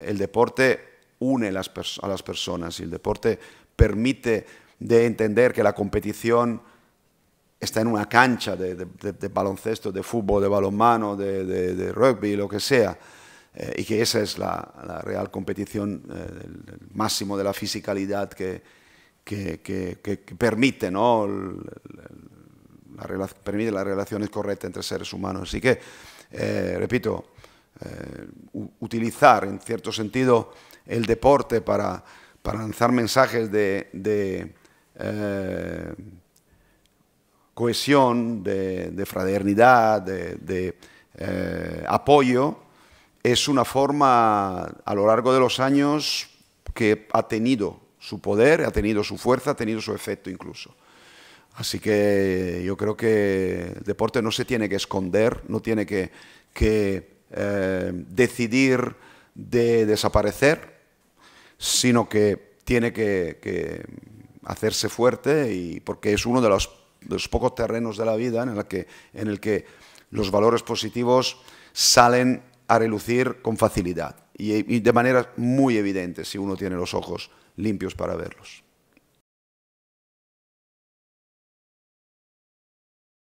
El deporte une a las personas y el deporte permite de entender que la competición está en una cancha de, baloncesto, de fútbol, de balonmano, de, rugby, lo que sea, eh, y que esa es la, real competición, eh, el, máximo de la fisicalidad que, permite, permite las relaciones correctas entre seres humanos. Así que, eh, repito, eh, utilizar en cierto sentido el deporte para, lanzar mensajes de, eh, cohesión, de, fraternidad, de, eh, apoyo, es una forma a lo largo de los años que ha tenido su poder, ha tenido su fuerza, ha tenido su efecto incluso. Así que yo creo que el deporte no se tiene que esconder, no tiene que eh, decidir de desaparecer, sino que tiene que, hacerse fuerte y porque es uno de los, pocos terrenos de la vida en el que, en el que los valores positivos salen a relucir con facilidad y de manera muy evidente si uno tiene los ojos limpios para verlos.